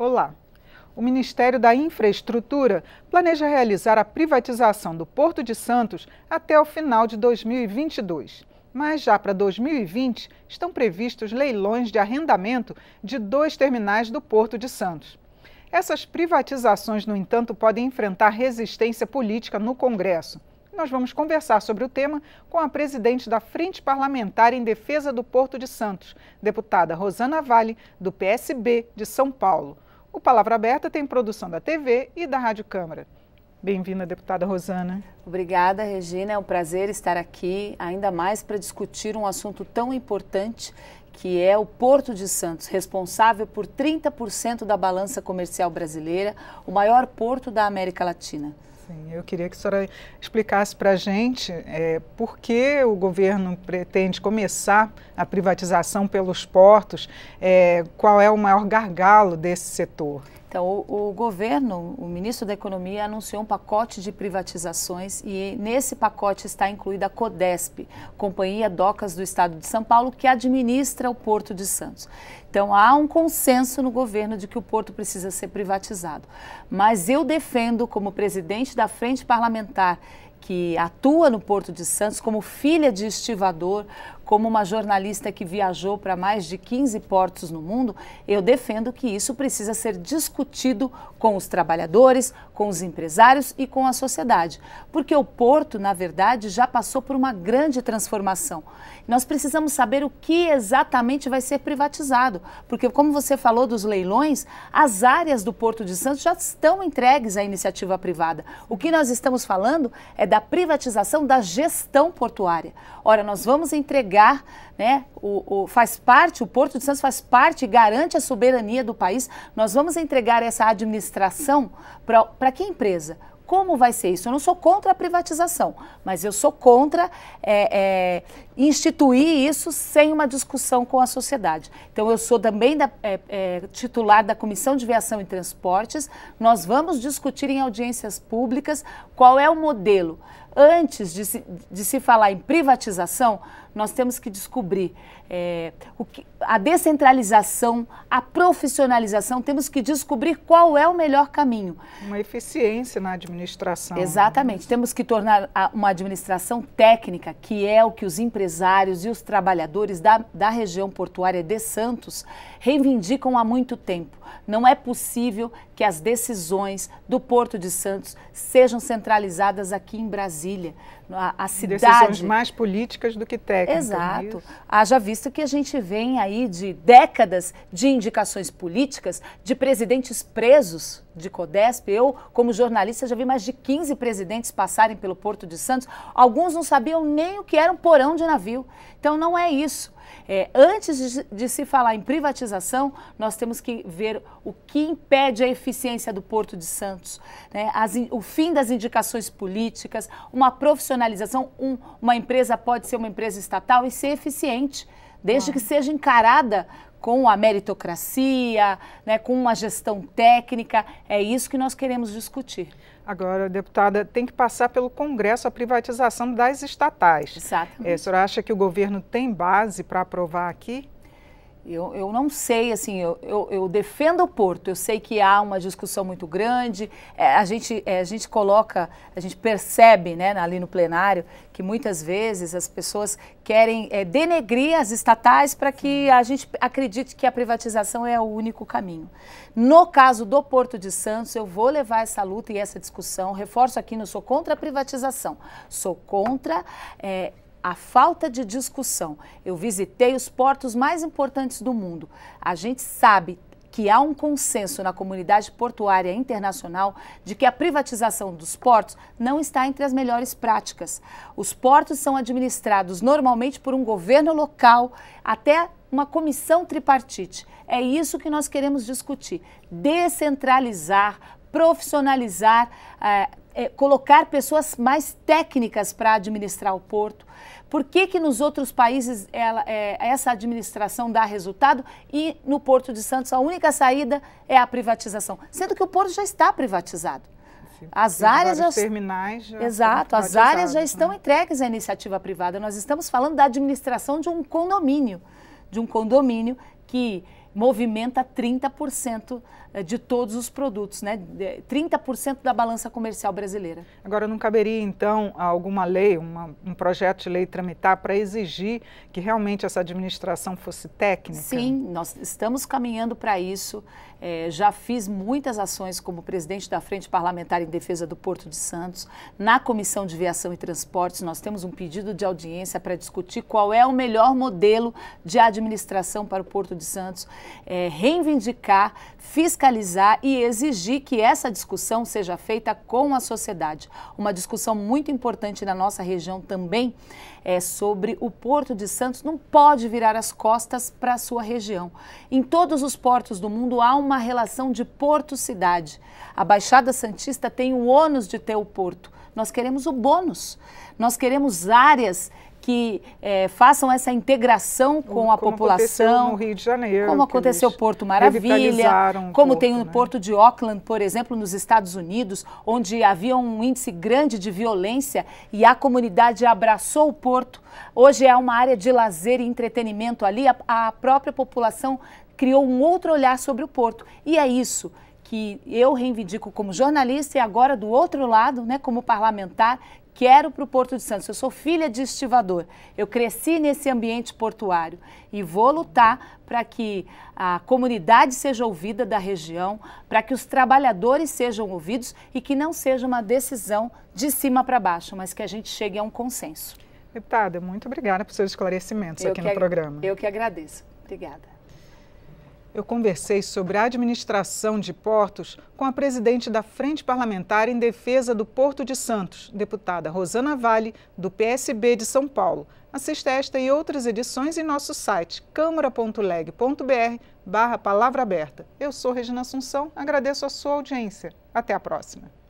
Olá. O Ministério da Infraestrutura planeja realizar a privatização do Porto de Santos até o final de 2022. Mas já para 2020 estão previstos leilões de arrendamento de dois terminais do Porto de Santos. Essas privatizações, no entanto, podem enfrentar resistência política no Congresso. Nós vamos conversar sobre o tema com a presidente da Frente Parlamentar em Defesa do Porto de Santos, deputada Rosana Vale, do PSB de São Paulo. O Palavra Aberta tem produção da TV e da Rádio Câmara. Bem-vinda, deputada Rosana. Obrigada, Regina. É um prazer estar aqui, ainda mais para discutir um assunto tão importante que é o Porto de Santos, responsável por 30% da balança comercial brasileira, o maior porto da América Latina. Sim, eu queria que a senhora explicasse para a gente é, por que o governo pretende começar a privatização pelos portos, é, qual é o maior gargalo desse setor? Então, o, o, governo, o ministro da Economia, anunciou um pacote de privatizações e nesse pacote está incluída a CODESP, Companhia Docas do Estado de São Paulo, que administra o Porto de Santos. Então, há um consenso no governo de que o porto precisa ser privatizado. Mas eu defendo, como presidente da Frente Parlamentar, que atua no Porto de Santos, como filha de estivador, como uma jornalista que viajou para mais de 15 portos no mundo, eu defendo que isso precisa ser discutido com os trabalhadores, com os empresários e com a sociedade. Porque o porto, na verdade, já passou por uma grande transformação. Nós precisamos saber o que exatamente vai ser privatizado. Porque, como você falou dos leilões, as áreas do Porto de Santos já estão entregues à iniciativa privada. O que nós estamos falando é da privatização da gestão portuária. Ora, nós vamos entregar né, o, o, faz parte, o Porto de Santos faz parte, garante a soberania do país. Nós vamos entregar essa administração para que empresa? Como vai ser isso? Eu não sou contra a privatização, mas eu sou contra é, é, instituir isso sem uma discussão com a sociedade. Então, eu sou também da, é, é titular da Comissão de Viação e Transportes. Nós vamos discutir em audiências públicas qual é o modelo antes de se, de se falar em privatização, nós temos que descobrir é, o que, a descentralização, a profissionalização, temos que descobrir qual é o melhor caminho. Uma eficiência na administração. Né? Exatamente. Né? Temos que tornar a, uma administração técnica, que é o que os empresários e os trabalhadores da, da região portuária de Santos reivindicam há muito tempo. Não é possível que as decisões do Porto de Santos sejam centralizadas aqui em Brasília. Brasília. A, a cidade. Decisões mais políticas do que técnicas. Exato. Haja visto que a gente vem aí de décadas de indicações políticas, de presidentes presos de Codesp. Eu, como jornalista, já vi mais de 15 presidentes passarem pelo Porto de Santos. Alguns não sabiam nem o que era um porão de navio. Então, não é isso. É, antes de, de se falar em privatização, nós temos que ver o que impede a eficiência do Porto de Santos, né? As, o fim das indicações políticas, uma profissionalização. Um, uma empresa pode ser uma empresa estatal e ser eficiente, desde ah. que seja encarada com a meritocracia, né, com uma gestão técnica. É isso que nós queremos discutir. Agora, deputada, tem que passar pelo Congresso a privatização das estatais. Exatamente. É, a senhora acha que o governo tem base para aprovar aqui? Eu, eu não sei, assim, eu, eu, eu, defendo o Porto, eu sei que há uma discussão muito grande, é, a, gente, é, a gente coloca, a gente percebe né, ali no plenário que muitas vezes as pessoas querem é, denegrir as estatais para que a gente acredite que a privatização é o único caminho. No caso do Porto de Santos, eu vou levar essa luta e essa discussão, reforço aqui, não sou contra a privatização, sou contra é, a falta de discussão. Eu visitei os portos mais importantes do mundo. A gente sabe que há um consenso na comunidade portuária internacional de que a privatização dos portos não está entre as melhores práticas. Os portos são administrados normalmente por um governo local, até uma comissão tripartite. É isso que nós queremos discutir: descentralizar, profissionalizar. Eh, é, colocar pessoas mais técnicas para administrar o porto? Por que, que nos outros países ela, é, essa administração dá resultado e no Porto de Santos a única saída é a privatização? Sendo que o porto já está privatizado. as áreas já, terminais já exato as áreas já estão né? entregues à iniciativa privada nós estamos falando da administração de um condomínio de um condomínio que movimenta 30% eh, de todos os produtos, né? 30% da balança comercial brasileira. Agora, não caberia então alguma lei, uma, um projeto de lei tramitar para exigir que realmente essa administração fosse técnica? Sim, nós estamos caminhando para isso. É, já fiz muitas ações como presidente da Frente Parlamentar em Defesa do Porto de Santos. Na Comissão de Viação e Transportes, nós temos um pedido de audiência para discutir qual é o melhor modelo de administração para o Porto de Santos é, reivindicar, fiscalizar e exigir que essa discussão seja feita com a sociedade. Uma discussão muito importante na nossa região também é sobre o Porto de Santos não pode virar as costas para a sua região. Em todos os portos do mundo há uma relação de porto-cidade. A Baixada Santista tem o ônus de ter o porto. Nós queremos o bônus. Nós queremos áreas que é, façam essa integração com como a população. Como aconteceu no Rio de Janeiro. Como aconteceu Porto Maravilha. como tem o né? Porto de Auckland, por exemplo, nos Estados Unidos, onde havia um índice grande de violência e a comunidade abraçou o porto. Hoje é uma área de lazer e entretenimento ali. a, a própria população criou um outro olhar sobre o porto. E é isso que eu reivindico como jornalista e agora do outro lado, né, como parlamentar, quero para o Porto de Santos. Eu sou filha de estivador, eu cresci nesse ambiente portuário e vou lutar para que a comunidade seja ouvida da região, para que os trabalhadores sejam ouvidos e que não seja uma decisão de cima para baixo, mas que a gente chegue a um consenso. Deputada, muito obrigada por seus esclarecimentos eu aqui no programa. Eu que agradeço. Obrigada. Eu conversei sobre a administração de portos com a presidente da Frente Parlamentar em Defesa do Porto de Santos, deputada Rosana Vale, do PSB de São Paulo. Assista esta e outras edições em nosso site câmara.leg.br barra palavra aberta. Eu sou Regina Assunção, agradeço a sua audiência. Até a próxima.